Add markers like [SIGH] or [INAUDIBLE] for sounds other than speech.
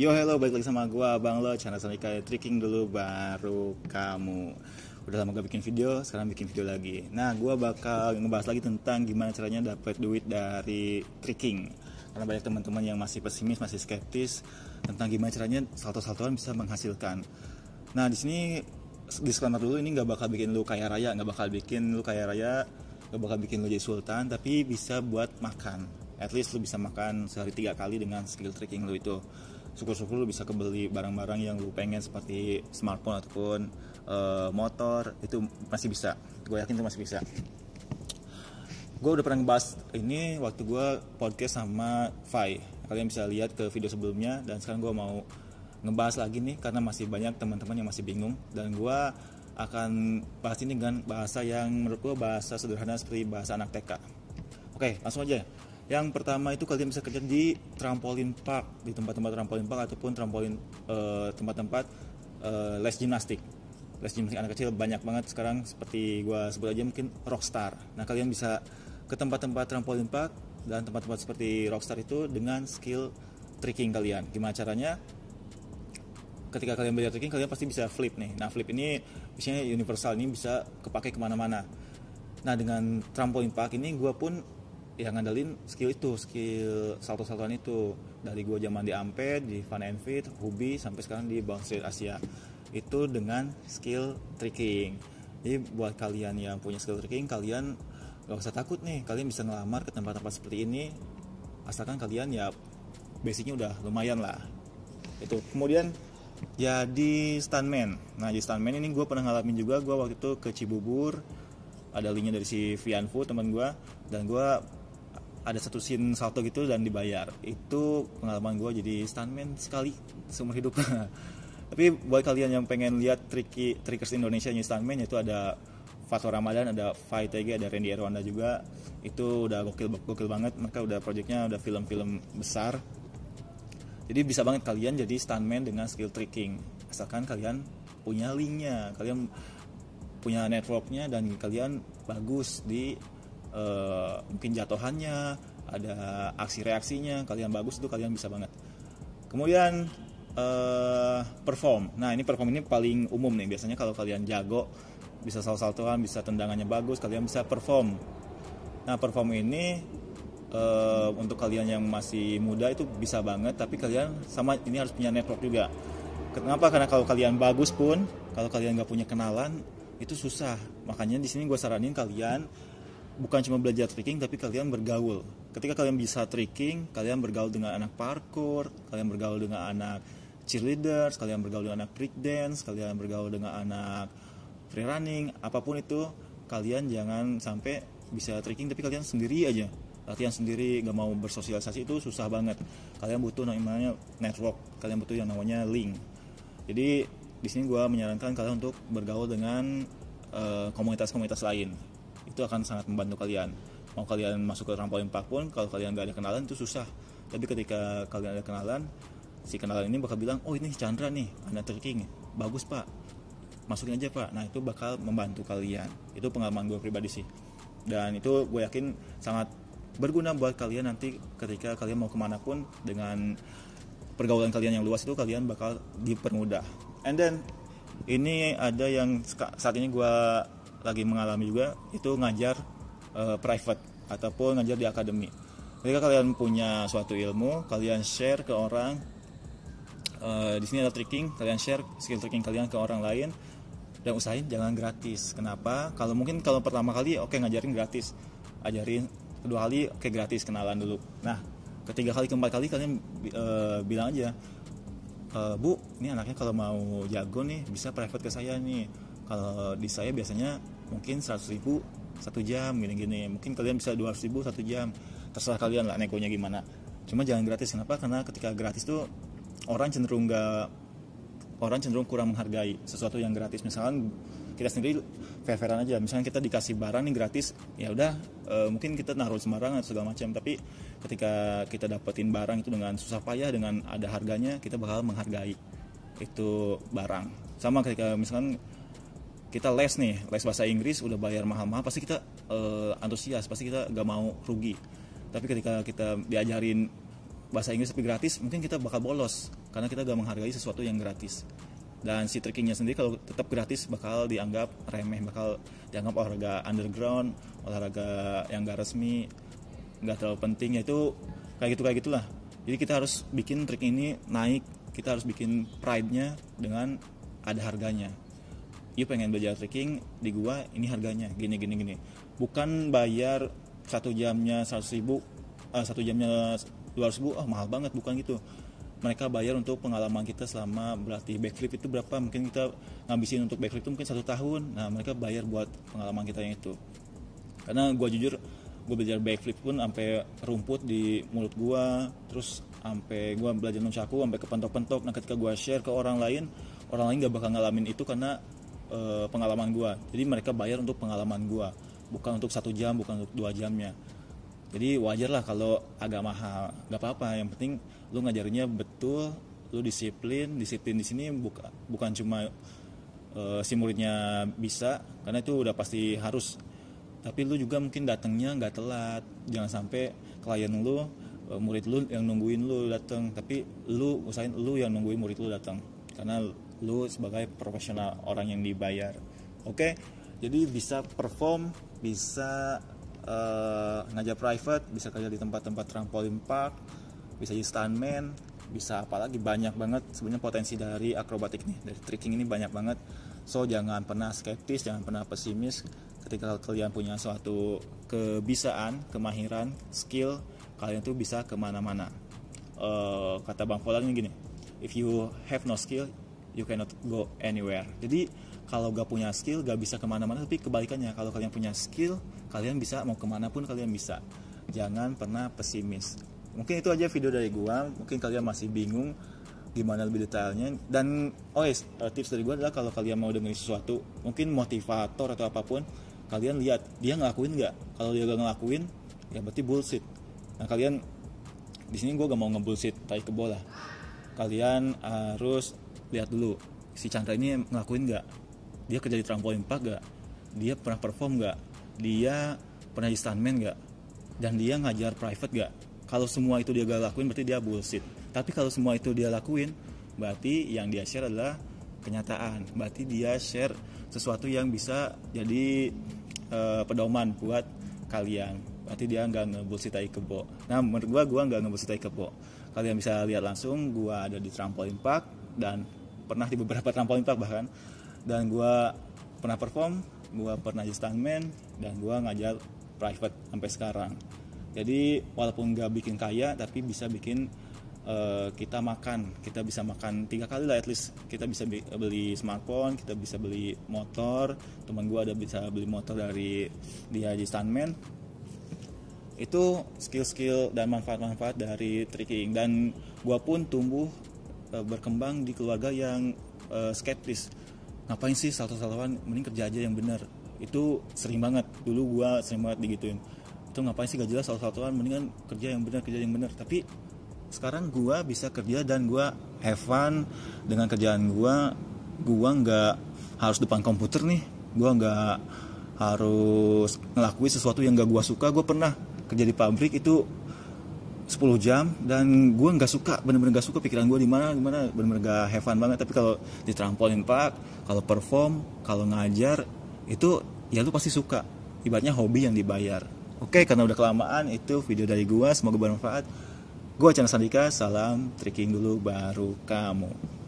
Yo hello, balik lagi sama gue Abang Lo, channel Sonika Tricking dulu baru kamu Udah lama gak bikin video, sekarang bikin video lagi Nah gue bakal ngebahas lagi tentang gimana caranya dapet duit dari tricking Karena banyak teman-teman yang masih pesimis, masih skeptis Tentang gimana caranya salto-saltoan bisa menghasilkan Nah di sini disclaimer dulu ini gak bakal bikin lu kaya raya, Gak bakal bikin lu kaya raya, gak bakal bikin lu jadi sultan, tapi bisa buat makan at least lu bisa makan sehari tiga kali dengan skill tracking lu itu syukur-syukur lu bisa kebeli barang-barang yang lu pengen seperti smartphone ataupun uh, motor itu masih bisa gue yakin itu masih bisa gue udah pernah ngebahas ini waktu gue podcast sama Fai kalian bisa lihat ke video sebelumnya dan sekarang gue mau ngebahas lagi nih karena masih banyak teman-teman yang masih bingung dan gue akan bahas ini dengan bahasa yang menurut gue bahasa sederhana seperti bahasa anak TK. Oke, langsung aja. Yang pertama itu kalian bisa kerja di trampolin park, di tempat-tempat trampolin park ataupun trampolin eh, tempat-tempat uh, les gimnastik. Les gimnastik anak kecil banyak banget sekarang seperti gua sebut aja mungkin Rockstar. Nah, kalian bisa ke tempat-tempat trampolin park dan tempat-tempat seperti Rockstar itu dengan skill tricking kalian. Gimana caranya? Ketika kalian belajar tricking, kalian pasti bisa flip nih. Nah, flip ini biasanya universal ini bisa kepake kemana-mana. Nah, dengan trampolin park ini gue pun ya ngandelin skill itu skill salto-saltoan itu dari gua zaman di Amped di Van Envit Hubi sampai sekarang di Bank Street Asia itu dengan skill tricking jadi buat kalian yang punya skill tricking kalian gak usah takut nih kalian bisa ngelamar ke tempat-tempat seperti ini asalkan kalian ya basicnya udah lumayan lah itu kemudian jadi stuntman nah jadi stuntman ini gue pernah ngalamin juga gue waktu itu ke Cibubur ada linknya dari si Vianfu teman gue dan gue ada satu scene salto gitu dan dibayar itu pengalaman gue jadi stuntman sekali seumur hidup [LAUGHS] tapi buat kalian yang pengen lihat tricky trickers Indonesia nya stuntman itu ada Fatwa Ramadan ada Fight TG ada Randy Erwanda juga itu udah gokil gokil banget mereka udah projectnya udah film-film besar jadi bisa banget kalian jadi stuntman dengan skill tricking asalkan kalian punya linknya kalian punya networknya dan kalian bagus di uh, mungkin jatuhannya ada aksi reaksinya kalian bagus itu kalian bisa banget kemudian uh, perform nah ini perform ini paling umum nih biasanya kalau kalian jago bisa satu saltoan bisa tendangannya bagus kalian bisa perform nah perform ini uh, untuk kalian yang masih muda itu bisa banget tapi kalian sama ini harus punya network juga kenapa karena kalau kalian bagus pun kalau kalian nggak punya kenalan itu susah makanya di sini gue saranin kalian bukan cuma belajar tricking tapi kalian bergaul ketika kalian bisa tricking kalian bergaul dengan anak parkour kalian bergaul dengan anak cheerleaders kalian bergaul dengan anak break dance kalian bergaul dengan anak free running apapun itu kalian jangan sampai bisa tricking tapi kalian sendiri aja latihan sendiri gak mau bersosialisasi itu susah banget kalian butuh namanya network kalian butuh yang namanya link jadi di sini gue menyarankan kalian untuk bergaul dengan eh, komunitas-komunitas uh, komunitas -komunitas lain itu akan sangat membantu kalian mau kalian masuk ke trampolin park pun kalau kalian gak ada kenalan itu susah tapi ketika kalian ada kenalan si kenalan ini bakal bilang oh ini Chandra nih anda Turking bagus pak masukin aja pak nah itu bakal membantu kalian itu pengalaman gue pribadi sih dan itu gue yakin sangat berguna buat kalian nanti ketika kalian mau kemana pun dengan pergaulan kalian yang luas itu kalian bakal dipermudah and then ini ada yang saat ini gue lagi mengalami juga itu ngajar uh, private ataupun ngajar di akademi ketika kalian punya suatu ilmu kalian share ke orang uh, di sini ada tricking kalian share skill tricking kalian ke orang lain dan usahain jangan gratis kenapa kalau mungkin kalau pertama kali oke ngajarin gratis ajarin kedua kali oke gratis kenalan dulu nah ketiga kali keempat kali kalian uh, bilang aja e, bu ini anaknya kalau mau jago nih bisa private ke saya nih kalau di saya biasanya mungkin 100 ribu satu jam gini-gini mungkin kalian bisa 200 ribu satu jam terserah kalian lah nekonya gimana cuma jangan gratis kenapa karena ketika gratis tuh orang cenderung gak orang cenderung kurang menghargai sesuatu yang gratis misalkan kita sendiri fair-fairan aja misalkan kita dikasih barang nih gratis ya udah e, mungkin kita naruh sembarang atau segala macam tapi ketika kita dapetin barang itu dengan susah payah dengan ada harganya kita bakal menghargai itu barang sama ketika misalkan kita les nih les bahasa Inggris udah bayar mahal-mahal pasti kita uh, antusias pasti kita gak mau rugi tapi ketika kita diajarin bahasa Inggris tapi gratis mungkin kita bakal bolos karena kita gak menghargai sesuatu yang gratis dan si triknya sendiri kalau tetap gratis bakal dianggap remeh bakal dianggap olahraga underground olahraga yang gak resmi gak terlalu penting yaitu kayak gitu kayak gitulah jadi kita harus bikin trik ini naik kita harus bikin pride-nya dengan ada harganya you pengen belajar trekking di gua ini harganya gini gini gini bukan bayar satu jamnya seratus ribu uh, satu jamnya dua ribu oh, mahal banget bukan gitu mereka bayar untuk pengalaman kita selama berlatih backflip itu berapa mungkin kita ngabisin untuk backflip itu mungkin satu tahun nah mereka bayar buat pengalaman kita yang itu karena gua jujur gue belajar backflip pun sampai rumput di mulut gua, terus sampai gue belajar nunchaku sampai kepentok-pentok nah ketika gue share ke orang lain orang lain gak bakal ngalamin itu karena uh, pengalaman gua, jadi mereka bayar untuk pengalaman gua, bukan untuk satu jam bukan untuk dua jamnya jadi wajar lah kalau agak mahal nggak apa-apa yang penting lu ngajarnya betul lu disiplin disiplin di sini buka, bukan cuma uh, si muridnya bisa karena itu udah pasti harus tapi lu juga mungkin datangnya nggak telat jangan sampai klien lu eh, murid lu yang nungguin lu datang tapi lu usahain lu yang nungguin murid lu datang karena lu sebagai profesional orang yang dibayar oke okay? jadi bisa perform bisa uh, eh, ngajar private bisa kerja di tempat-tempat trampolin park bisa jadi stuntman bisa apalagi banyak banget sebenarnya potensi dari akrobatik nih dari tricking ini banyak banget so jangan pernah skeptis jangan pernah pesimis ketika kalian punya suatu kebisaan kemahiran skill kalian tuh bisa kemana-mana uh, kata bang Polan gini if you have no skill you cannot go anywhere jadi kalau gak punya skill gak bisa kemana-mana tapi kebalikannya kalau kalian punya skill kalian bisa mau kemana pun kalian bisa jangan pernah pesimis mungkin itu aja video dari gua mungkin kalian masih bingung gimana lebih detailnya dan oh uh, yes, tips dari gua adalah kalau kalian mau dengerin sesuatu mungkin motivator atau apapun kalian lihat dia ngelakuin nggak kalau dia gak ngelakuin ya berarti bullshit nah kalian di sini gua gak mau ngebullshit tai ke bola kalian harus lihat dulu si Chandra ini ngakuin nggak dia kerja di trampolin park nggak dia pernah perform nggak dia pernah di stuntman nggak dan dia ngajar private nggak kalau semua itu dia gak lakuin berarti dia bullshit tapi kalau semua itu dia lakuin berarti yang dia share adalah kenyataan berarti dia share sesuatu yang bisa jadi uh, pedoman buat kalian berarti dia nggak ngebulsitai kebo nah menurut gua gua nggak ngebulsitai kebo kalian bisa lihat langsung gua ada di trampolin park dan pernah di beberapa trampolin park bahkan dan gue pernah perform gue pernah jadi stuntman dan gue ngajar private sampai sekarang jadi walaupun gak bikin kaya tapi bisa bikin uh, kita makan kita bisa makan tiga kali lah at least kita bisa beli smartphone kita bisa beli motor teman gue ada bisa beli motor dari dia di stuntman itu skill-skill dan manfaat-manfaat dari tricking dan gue pun tumbuh Eh, berkembang di keluarga yang uh, skeptis ngapain sih satu saltoan mending kerja aja yang benar itu sering banget dulu gua sering banget digituin itu ngapain sih gak jelas satu saltoan mendingan kerja yang benar kerja yang benar tapi sekarang gua bisa kerja dan gua have fun dengan kerjaan gua gua nggak harus depan komputer nih gua nggak harus ngelakuin sesuatu yang gak gua suka gua pernah kerja di pabrik itu 10 jam dan gue nggak suka bener-bener nggak suka pikiran gue di mana gimana bener-bener gak have fun banget tapi kalau di trampolin park kalau perform kalau ngajar itu ya lu pasti suka ibaratnya hobi yang dibayar oke karena udah kelamaan itu video dari gue semoga bermanfaat gue Chandra Sandika salam tricking dulu baru kamu